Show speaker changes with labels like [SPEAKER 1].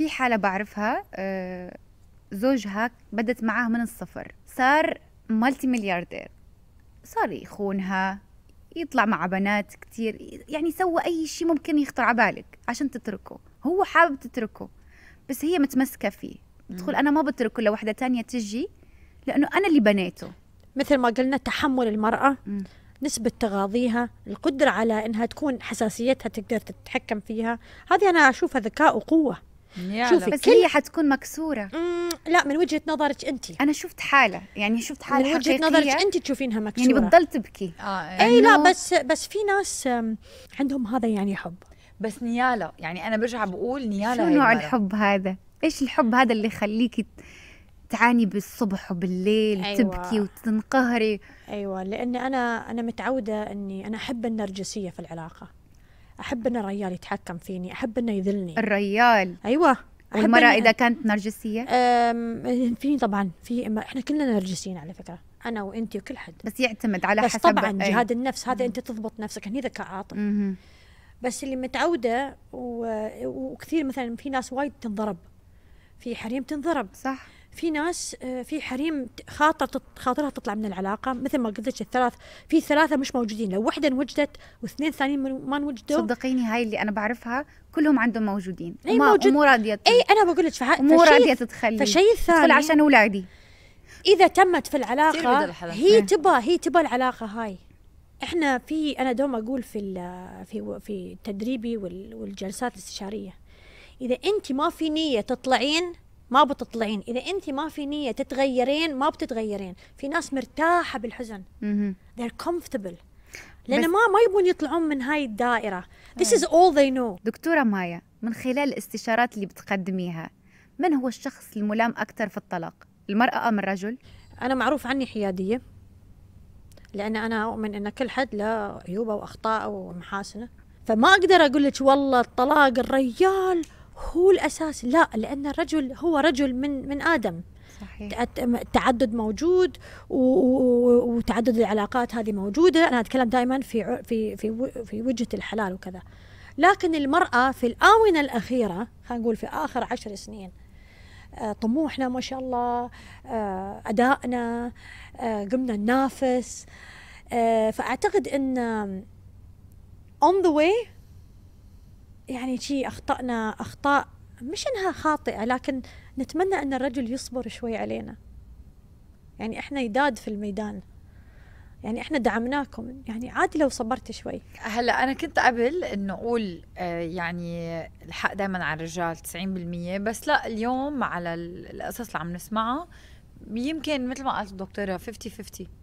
[SPEAKER 1] في حالة بعرفها آه، زوجها بدت معاه من الصفر صار مالتي ملياردير صار يخونها يطلع مع بنات كتير يعني سوى أي شيء ممكن يخطر على بالك عشان تتركه هو حابب تتركه بس هي متمسكة فيه بتقول أنا ما بتركه لوحدة تانية تجي لأنه أنا اللي
[SPEAKER 2] بنيته مثل ما قلنا تحمل المرأة نسبة تغاضيها القدرة على أنها تكون حساسيتها تقدر تتحكم فيها هذه أنا أشوفها ذكاء وقوة شوفي بس هي حتكون مكسوره لا من وجهه نظرك انت انا شفت حاله يعني شفت حاله من وجهه نظرك انت تشوفينها مكسوره يعني بتضل تبكي آه يعني اي لا بس بس في ناس عندهم هذا يعني حب
[SPEAKER 1] بس نياله يعني انا برجع بقول نياله شو نوع الحب هذا ايش الحب هذا اللي يخليكي تعاني بالصبح وبالليل أيوة. تبكي
[SPEAKER 2] وتنقهري ايوه لاني انا انا متعوده اني انا احب النرجسيه في العلاقه احب ان الريال يتحكم فيني احب انه يذلني الريال ايوه والمرأة إذا كانت نرجسية؟ في طبعا في احنا كلنا نرجسيين على فكرة أنا وأنت وكل حد بس يعتمد على بس حسب طبعا إيه. جهاد النفس هذا أنت تضبط نفسك هني ذكاء عاطفي بس اللي متعودة و... وكثير مثلا في ناس وايد تنضرب في حريم تنضرب صح في ناس آه، في حريم خاطر خاطرها تطلع من العلاقه مثل ما قلت لك الثلاث في ثلاثه مش موجودين لو واحدة انوجدت واثنين ثانيين ما انوجدوا صدقيني هاي اللي انا بعرفها كلهم عندهم موجودين اي موجود مو راضيه اي انا بقول لك مو راضيه تتخلي فالشيء الثاني عشان اولادي اذا تمت في العلاقه هي إيه. تبى هي تبى العلاقه هاي احنا في انا دوم اقول في في في تدريبي والجلسات الاستشاريه اذا انت ما في نيه تطلعين ما بتطلعين اذا انت ما في نيه تتغيرين ما بتتغيرين في ناس مرتاحه بالحزن they're comfortable لان ما ما يبون يطلعون من هاي الدائره this is all they know دكتوره مايا من خلال الاستشارات اللي
[SPEAKER 1] بتقدميها من هو الشخص الملام اكثر في الطلاق المراه ام الرجل انا معروف
[SPEAKER 2] عني حياديه لان انا اؤمن ان كل حد له عيوبه واخطائه ومحاسنه فما اقدر اقول لك والله الطلاق الريال هو الاساس لا لان الرجل هو رجل من من ادم صحيح. التعدد موجود وتعدد العلاقات هذه موجوده انا اتكلم دائما في في في في وجهه الحلال وكذا لكن المراه في الاونه الاخيره خلينا نقول في اخر عشر سنين آه، طموحنا ما شاء الله آه، ادائنا آه، قمنا ننافس فاعتقد ان on the way يعني شي اخطانا اخطاء مش انها خاطئه لكن نتمنى ان الرجل يصبر شوي علينا يعني احنا يداد في الميدان يعني احنا دعمناكم يعني عادي لو صبرت شوي
[SPEAKER 1] هلا انا كنت قبل انه اقول آه، يعني الحق دائما على الرجال 90% بس لا اليوم على القصص اللي عم نسمعها يمكن مثل ما قالت الدكتوره 50 50